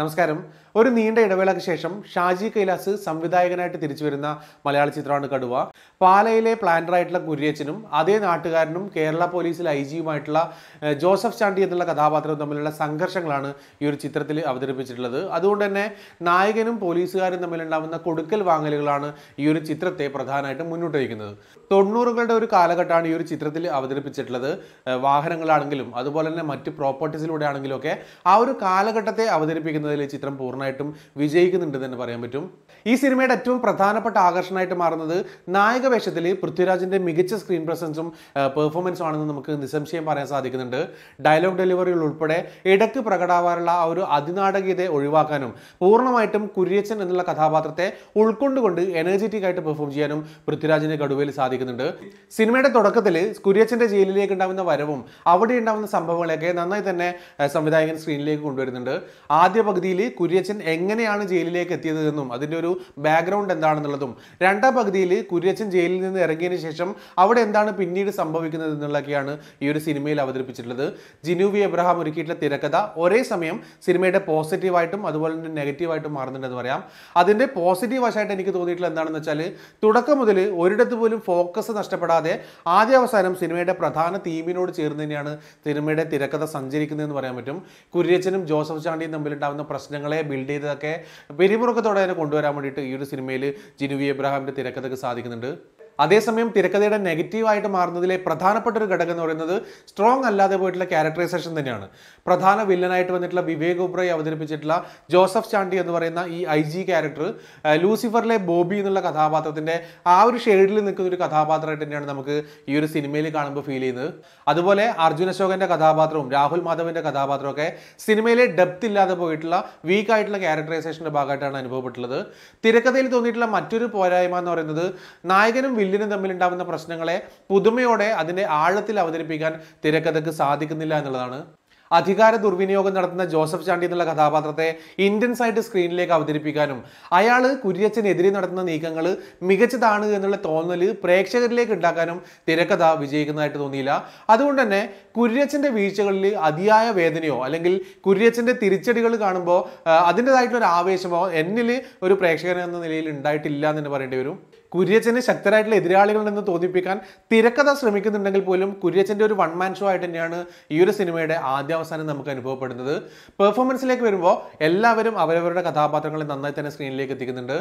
നമസ്കാരം ഒരു നീണ്ട ഇടവേളയ്ക്ക് ശേഷം ഷാജി കൈലാസ് സംവിധായകനായിട്ട് തിരിച്ചു വരുന്ന മലയാള ചിത്രമാണ് കടുവ പാലയിലെ പ്ലാന്ററായിട്ടുള്ള കുര്യച്ചനും അതേ നാട്ടുകാരനും കേരള പോലീസിലെ ഐ ജിയുമായിട്ടുള്ള ജോസഫ് ചാണ്ടി എന്നുള്ള കഥാപാത്രവും തമ്മിലുള്ള സംഘർഷങ്ങളാണ് ഈ ഒരു ചിത്രത്തിൽ അവതരിപ്പിച്ചിട്ടുള്ളത് അതുകൊണ്ട് തന്നെ നായകനും പോലീസുകാരും തമ്മിലുണ്ടാവുന്ന കൊടുക്കൽ വാങ്ങലുകളാണ് ഈ ഒരു ചിത്രത്തെ പ്രധാനമായിട്ടും മുന്നോട്ട് വയ്ക്കുന്നത് തൊണ്ണൂറുകളുടെ ഒരു കാലഘട്ടമാണ് ഈ ഒരു ചിത്രത്തിൽ അവതരിപ്പിച്ചിട്ടുള്ളത് വാഹനങ്ങളാണെങ്കിലും അതുപോലെ തന്നെ മറ്റ് പ്രോപ്പർട്ടീസിലൂടെ ആണെങ്കിലും ഒക്കെ ആ ഒരു കാലഘട്ടത്തെ അവതരിപ്പിക്കുന്നത് ചെയ്യുന്നതിൽ ചിത്രം പൂർണ്ണമായിട്ടും വിജയിക്കുന്നുണ്ട് തന്നെ പറയാൻ പറ്റും ഈ സിനിമയുടെ ഏറ്റവും പ്രധാനപ്പെട്ട ആകർഷണമായിട്ട് മാറുന്നത് നായക വേഷത്തിൽ പൃഥ്വിരാജിന്റെ മികച്ച സ്ക്രീൻ പ്രസൻസും പെർഫോമൻസും ആണെന്ന് നമുക്ക് നിസ്സംശയം പറയാൻ സാധിക്കുന്നുണ്ട് ഡയലോഗ് ഡെലിവറികൾ ഉൾപ്പെടെ ഇടയ്ക്ക് പ്രകടാവാറുള്ള ആ ഒരു അതിനാടകീയതയെ ഒഴിവാക്കാനും പൂർണ്ണമായിട്ടും കുര്യച്ചൻ എന്നുള്ള കഥാപാത്രത്തെ ഉൾക്കൊണ്ടുകൊണ്ട് എനർജറ്റിക് ആയിട്ട് പെർഫോം ചെയ്യാനും പൃഥ്വിരാജിന് കടുവയിൽ സാധിക്കുന്നുണ്ട് സിനിമയുടെ തുടക്കത്തിൽ കുര്യച്ചന്റെ ജയിലിലേക്ക് ഉണ്ടാകുന്ന വരവും അവിടെ ഉണ്ടാകുന്ന സംഭവങ്ങളെയൊക്കെ നന്നായി തന്നെ സംവിധായകൻ സ്ക്രീനിലേക്ക് കൊണ്ടുവരുന്നുണ്ട് ആദ്യ പകുതിയിൽ കുര്യച്ചൻ എങ്ങനെയാണ് ജയിലിലേക്ക് എത്തിയതെന്നും അതിൻ്റെ ഒരു ബാക്ക്ഗ്രൗണ്ട് എന്താണെന്നുള്ളതും രണ്ടാം പകുതിയിൽ കുര്യച്ചൻ ജയിലിൽ നിന്ന് ഇറങ്ങിയതിന് ശേഷം അവിടെ എന്താണ് പിന്നീട് സംഭവിക്കുന്നത് എന്നുള്ളതൊക്കെയാണ് ഈ ഒരു സിനിമയിൽ അവതരിപ്പിച്ചിട്ടുള്ളത് ജിനുവി എബ്രഹാം ഒരുക്കിയിട്ടുള്ള തിരക്കഥ ഒരേ സമയം സിനിമയുടെ പോസിറ്റീവായിട്ടും അതുപോലെ തന്നെ നെഗറ്റീവായിട്ടും മാറുന്നുണ്ടെന്ന് പറയാം അതിൻ്റെ പോസിറ്റീവ് വശമായിട്ട് എനിക്ക് തോന്നിയിട്ടുള്ള എന്താണെന്ന് വെച്ചാൽ തുടക്കം മുതൽ ഒരിടത്ത് പോലും ഫോക്കസ് നഷ്ടപ്പെടാതെ ആദ്യ അവസാനം സിനിമയുടെ പ്രധാന തീമിനോട് ചേർന്ന് തന്നെയാണ് സിനിമയുടെ തിരക്കഥ സഞ്ചരിക്കുന്നതെന്ന് പറയാൻ പറ്റും കുര്യച്ചനും ജോസഫ് ചാണ്ടിയും തമ്മിലുണ്ടാകുന്ന ഉണ്ടാകുന്ന പ്രശ്നങ്ങളെ ബിൽഡ് ചെയ്തതൊക്കെ പെരുമുറക്കത്തോടെ തന്നെ കൊണ്ടുവരാൻ വേണ്ടിയിട്ട് ഈ ഒരു സിനിമയിൽ ജിനുവി എബ്രഹാമിൻ്റെ തിരക്കഥക്ക് സാധിക്കുന്നുണ്ട് അതേസമയം തിരക്കഥയുടെ നെഗറ്റീവായിട്ട് മാറുന്നതിലെ പ്രധാനപ്പെട്ട ഒരു ഘടകം എന്ന് പറയുന്നത് സ്ട്രോങ് അല്ലാതെ പോയിട്ടുള്ള ക്യാരക്ടറൈസേഷൻ തന്നെയാണ് പ്രധാന വില്ലനായിട്ട് വന്നിട്ടുള്ള വിവേക് ഉബ്രൈ അവതരിപ്പിച്ചിട്ടുള്ള ജോസഫ് ചാണ്ടി എന്ന് പറയുന്ന ഈ ഐ ജി ക്യാരക്ടർ ലൂസിഫറിലെ ബോബി എന്നുള്ള കഥാപാത്രത്തിൻ്റെ ആ ഒരു ഷെയ്ഡിൽ നിൽക്കുന്ന ഒരു കഥാപാത്രമായിട്ട് തന്നെയാണ് നമുക്ക് ഈ ഒരു സിനിമയിൽ കാണുമ്പോൾ ഫീൽ ചെയ്യുന്നത് അതുപോലെ അർജുൻ അശോകൻ്റെ കഥാപാത്രവും രാഹുൽ കഥാപാത്രവും കഥാപാത്രമൊക്കെ സിനിമയിലെ ഡെപ്ത് ഇല്ലാതെ പോയിട്ടുള്ള വീക്ക് ആയിട്ടുള്ള ക്യാരക്ടറൈസേഷൻ്റെ ഭാഗമായിട്ടാണ് അനുഭവപ്പെട്ടുള്ളത് തിരക്കഥയിൽ തോന്നിയിട്ടുള്ള മറ്റൊരു പോരായ്മ എന്ന് പറയുന്നത് നായകനും തമ്മിൽ തമ്മിലുണ്ടാകുന്ന പ്രശ്നങ്ങളെ പുതുമയോടെ അതിന്റെ ആഴത്തിൽ അവതരിപ്പിക്കാൻ തിരക്കഥക്ക് സാധിക്കുന്നില്ല എന്നുള്ളതാണ് അധികാര ദുർവിനിയോഗം നടത്തുന്ന ജോസഫ് ചാണ്ടി എന്നുള്ള കഥാപാത്രത്തെ ഇന്ത്യൻ ആയിട്ട് സ്ക്രീനിലേക്ക് അവതരിപ്പിക്കാനും അയാൾ കുര്യച്ചനെതിരെ നടത്തുന്ന നീക്കങ്ങൾ മികച്ചതാണ് എന്നുള്ള തോന്നൽ പ്രേക്ഷകരിലേക്ക് ഉണ്ടാക്കാനും തിരക്കഥ വിജയിക്കുന്നതായിട്ട് തോന്നിയില്ല അതുകൊണ്ട് തന്നെ കുര്യച്ചൻ്റെ വീഴ്ചകളിൽ അതിയായ വേദനയോ അല്ലെങ്കിൽ കുര്യച്ചൻ്റെ തിരിച്ചടികൾ കാണുമ്പോൾ അതിൻ്റെതായിട്ടുള്ള ഒരു ആവേശമോ എന്നിൽ ഒരു പ്രേക്ഷകൻ എന്ന നിലയിൽ ഉണ്ടായിട്ടില്ല എന്ന് പറയേണ്ടി വരും കുര്യച്ചന് ശക്തരായിട്ടുള്ള എതിരാളികളുണ്ടെന്ന് തോന്നിപ്പിക്കാൻ തിരക്കഥ ശ്രമിക്കുന്നുണ്ടെങ്കിൽ പോലും കുര്യച്ചൻ്റെ ഒരു വൺ മാൻ ഷോ ആയിട്ട് തന്നെയാണ് ഈ ഒരു സിനിമയുടെ ആദ്യ അവസാനം നമുക്ക് അനുഭവപ്പെടുന്നത് പെർഫോമൻസിലേക്ക് വരുമ്പോൾ എല്ലാവരും അവരവരുടെ കഥാപാത്രങ്ങളെ നന്നായി തന്നെ സ്ക്രീനിലേക്ക് എത്തിക്കുന്നുണ്ട്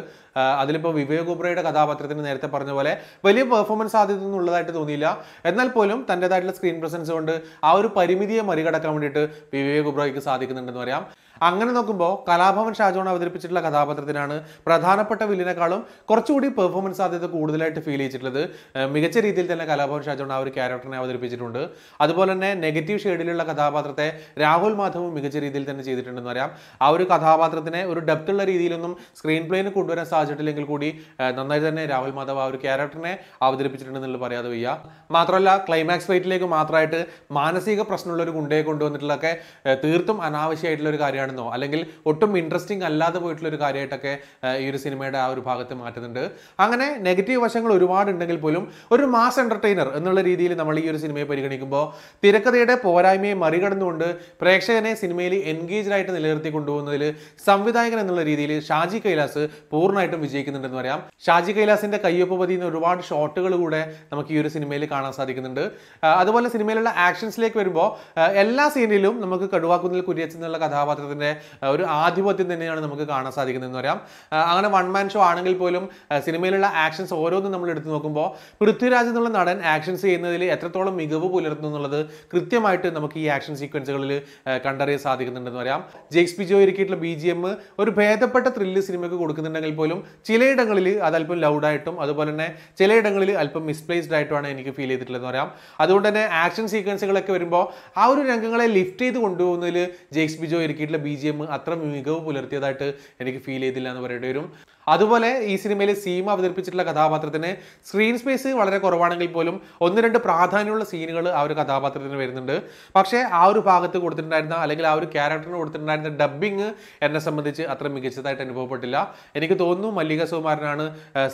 അതിലിപ്പോൾ വിവേക് ഒബ്രയുടെ കഥാപാത്രത്തിന് നേരത്തെ പറഞ്ഞ പോലെ വലിയ പെർഫോമൻസ് ആദ്യം ഒന്നും ഉള്ളതായിട്ട് തോന്നിയില്ല എന്നാൽ പോലും തൻ്റെതായിട്ടുള്ള സ്ക്രീൻ പ്രസൻസ് കൊണ്ട് ആ ഒരു പരിമിതിയെ മറികടക്കാൻ വേണ്ടിയിട്ട് വിവേക് ഒബ്രോയ്ക്ക് സാധിക്കുന്നുണ്ടെന്ന് പറയാം അങ്ങനെ നോക്കുമ്പോൾ കലാഭവൻ ഷാജോൺ അവതരിപ്പിച്ചിട്ടുള്ള കഥാപാത്രത്തിനാണ് പ്രധാനപ്പെട്ട വില്ലിനേക്കാളും കുറച്ചുകൂടി പെർഫോമൻസ് സാധ്യത കൂടുതലായിട്ട് ഫീൽ ചെയ്തിട്ടുള്ളത് മികച്ച രീതിയിൽ തന്നെ കലാഭവൻ ഷാജോൺ ആ ഒരു ക്യാരക്ടറിനെ അവതരിപ്പിച്ചിട്ടുണ്ട് അതുപോലെ തന്നെ നെഗറ്റീവ് ഷെയ്ഡിലുള്ള കഥാപാത്രത്തെ രാഹുൽ മാധവും മികച്ച രീതിയിൽ തന്നെ ചെയ്തിട്ടുണ്ടെന്ന് പറയാം ആ ഒരു കഥാപാത്രത്തിനെ ഒരു ഡെപ്തുള്ള രീതിയിലൊന്നും സ്ക്രീൻ പ്ലേയിൽ കൊണ്ടുവരാൻ സാധിച്ചിട്ടില്ലെങ്കിൽ കൂടി നന്നായി തന്നെ രാഹുൽ മാധവ് ആ ഒരു ക്യാരക്ടറിനെ അവതരിപ്പിച്ചിട്ടുണ്ടെന്നുള്ളത് പറയാതെ വയ്യ മാത്രമല്ല ക്ലൈമാക്സ് ഫൈറ്റിലേക്ക് മാത്രമായിട്ട് മാനസിക പ്രശ്നമുള്ള ഒരു ഗുണ്ടയെ കൊണ്ടുവന്നിട്ടുള്ളതൊക്കെ തീർത്തും അനാവശ്യമായിട്ടുള്ള ഒരു കാര്യമാണ് കാര്യമാണെന്നോ അല്ലെങ്കിൽ ഒട്ടും ഇൻട്രസ്റ്റിംഗ് അല്ലാതെ പോയിട്ടുള്ള ഒരു കാര്യമായിട്ടൊക്കെ ഈ ഒരു സിനിമയുടെ ആ ഒരു ഭാഗത്ത് മാറ്റുന്നുണ്ട് അങ്ങനെ നെഗറ്റീവ് വശങ്ങൾ ഒരുപാടുണ്ടെങ്കിൽ പോലും ഒരു മാസ് എൻ്റർടൈനർ എന്നുള്ള രീതിയിൽ നമ്മൾ ഈ ഒരു സിനിമയെ പരിഗണിക്കുമ്പോൾ തിരക്കഥയുടെ പോരായ്മയെ മറികടന്നുകൊണ്ട് പ്രേക്ഷകനെ സിനിമയിൽ എൻഗേജ്ഡ് ആയിട്ട് നിലനിർത്തി കൊണ്ടുപോകുന്നതിൽ സംവിധായകൻ എന്നുള്ള രീതിയിൽ ഷാജി കൈലാസ് പൂർണ്ണമായിട്ടും വിജയിക്കുന്നുണ്ടെന്ന് പറയാം ഷാജി കൈലാസിന്റെ കയ്യൊപ്പ് പതിയുന്ന ഒരുപാട് ഷോട്ടുകൾ കൂടെ നമുക്ക് ഈ ഒരു സിനിമയിൽ കാണാൻ സാധിക്കുന്നുണ്ട് അതുപോലെ സിനിമയിലുള്ള ആക്ഷൻസിലേക്ക് വരുമ്പോൾ എല്ലാ സീനിലും നമുക്ക് കടുവാക്കുന്നതിൽ കുര്യച്ചെന്നുള്ള കഥാപാത്രത്തിന് കോൺഗ്രസിൻ്റെ ഒരു ആധിപത്യം തന്നെയാണ് നമുക്ക് കാണാൻ സാധിക്കുന്നത് എന്ന് പറയാം അങ്ങനെ വൺ മാൻ ഷോ ആണെങ്കിൽ പോലും സിനിമയിലുള്ള ആക്ഷൻസ് ഓരോന്നും നമ്മൾ എടുത്തു നോക്കുമ്പോൾ പൃഥ്വിരാജ് എന്നുള്ള നടൻ ആക്ഷൻസ് ചെയ്യുന്നതിൽ എത്രത്തോളം മികവ് പുലർത്തുന്നു എന്നുള്ളത് കൃത്യമായിട്ട് നമുക്ക് ഈ ആക്ഷൻ സീക്വൻസുകളിൽ കണ്ടറിയാൻ സാധിക്കുന്നുണ്ടെന്ന് പറയാം പി ജോ ഇരിക്കിയിട്ടുള്ള ബി ജി എം ഒരു ഭേദപ്പെട്ട ത്രില്ല് സിനിമയ്ക്ക് കൊടുക്കുന്നുണ്ടെങ്കിൽ പോലും ചിലയിടങ്ങളിൽ അത് അല്പം ലൗഡായിട്ടും അതുപോലെ തന്നെ ചിലയിടങ്ങളിൽ അല്പം മിസ്പ്ലേസ്ഡ് ആയിട്ടുമാണ് എനിക്ക് ഫീൽ എന്ന് പറയാം അതുകൊണ്ട് തന്നെ ആക്ഷൻ സീക്വൻസുകളൊക്കെ വരുമ്പോൾ ആ ഒരു രംഗങ്ങളെ ലിഫ്റ്റ് ചെയ്ത് കൊണ്ടുപോകുന്നതിൽ ജെയ്സ് Bejoy B B G M അത്ര മികവ് പുലർത്തിയതായിട്ട് എനിക്ക് ഫീൽ ചെയ്തില്ല എന്ന് പറയേണ്ടി വരും അതുപോലെ ഈ സിനിമയിൽ സീമ അവതരിപ്പിച്ചിട്ടുള്ള കഥാപാത്രത്തിന് സ്ക്രീൻ സ്പേസ് വളരെ കുറവാണെങ്കിൽ പോലും ഒന്ന് രണ്ട് പ്രാധാന്യമുള്ള സീനുകൾ ആ ഒരു കഥാപാത്രത്തിന് വരുന്നുണ്ട് പക്ഷേ ആ ഒരു ഭാഗത്ത് കൊടുത്തിട്ടുണ്ടായിരുന്ന അല്ലെങ്കിൽ ആ ഒരു ക്യാരക്ടറിന് കൊടുത്തിട്ടുണ്ടായിരുന്ന ഡബ്ബിങ് എന്നെ സംബന്ധിച്ച് അത്ര മികച്ചതായിട്ട് അനുഭവപ്പെട്ടില്ല എനിക്ക് തോന്നുന്നു മല്ലിക സുകുമാരനാണ്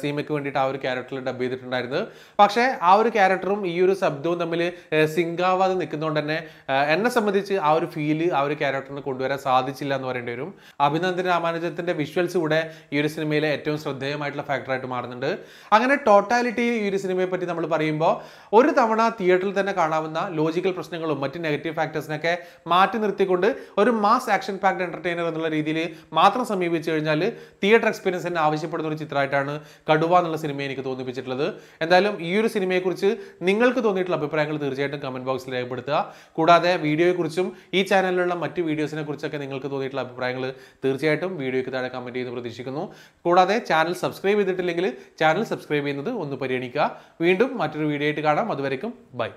സീമയ്ക്ക് വേണ്ടിയിട്ട് ആ ഒരു ക്യാരക്ടറിൽ ഡബ് ചെയ്തിട്ടുണ്ടായിരുന്നത് പക്ഷേ ആ ഒരു ക്യാരക്ടറും ഈ ഒരു ശബ്ദവും തമ്മിൽ സിംഗാവാതെ നിൽക്കുന്നതുകൊണ്ട് തന്നെ എന്നെ സംബന്ധിച്ച് ആ ഒരു ഫീല് ആ ഒരു ക്യാരക്ടറിന് കൊണ്ടുവരാൻ സാധിക്കും സാധിച്ചില്ല എന്ന് പറയേണ്ടി വരും അഭിനന്ദൻ രാമാനുജത്തിന്റെ വിഷ്വൽസ് കൂടെ ഈ ഒരു സിനിമയിലെ ഏറ്റവും ശ്രദ്ധേയമായിട്ടുള്ള ഫാക്ടറായിട്ട് മാറുന്നുണ്ട് അങ്ങനെ ടോട്ടാലിറ്റി ഈ ഒരു സിനിമയെ പറ്റി നമ്മൾ പറയുമ്പോൾ ഒരു തവണ തിയേറ്ററിൽ തന്നെ കാണാവുന്ന ലോജിക്കൽ പ്രശ്നങ്ങളും മറ്റ് നെഗറ്റീവ് ഫാക്ടേഴ്സിനൊക്കെ മാറ്റി നിർത്തിക്കൊണ്ട് ഒരു മാസ് ആക്ഷൻ പാക്ഡ് എന്റർടൈനർ എന്നുള്ള രീതിയിൽ മാത്രം സമീപിച്ചു കഴിഞ്ഞാൽ തിയേറ്റർ എക്സ്പീരിയൻസ് തന്നെ ആവശ്യപ്പെടുന്ന ഒരു ചിത്രമായിട്ടാണ് കടുവ എന്നുള്ള സിനിമ എനിക്ക് തോന്നിപ്പിച്ചിട്ടുള്ളത് എന്തായാലും ഈ ഒരു സിനിമയെക്കുറിച്ച് നിങ്ങൾക്ക് തോന്നിയിട്ടുള്ള അഭിപ്രായങ്ങൾ തീർച്ചയായിട്ടും കമന്റ് ബോക്സിൽ രേഖപ്പെടുത്തുക കൂടാതെ വീഡിയോയെക്കുറിച്ചും ഈ ചാനലിലുള്ള മറ്റ് വീഡിയോസിനെ കുറിച്ചൊക്കെ നിങ്ങൾ നിങ്ങൾക്ക് തോന്നിയിട്ടുള്ള അഭിപ്രായങ്ങൾ തീർച്ചയായിട്ടും വീഡിയോയ്ക്ക് താഴെ കമൻറ്റ് ചെയ്ത് പ്രതീക്ഷിക്കുന്നു കൂടാതെ ചാനൽ സബ്സ്ക്രൈബ് ചെയ്തിട്ടില്ലെങ്കിൽ ചാനൽ സബ്സ്ക്രൈബ് ചെയ്യുന്നത് ഒന്ന് പരിഗണിക്കുക വീണ്ടും മറ്റൊരു വീഡിയോ ആയിട്ട് കാണാം അതുവരേക്കും ബൈ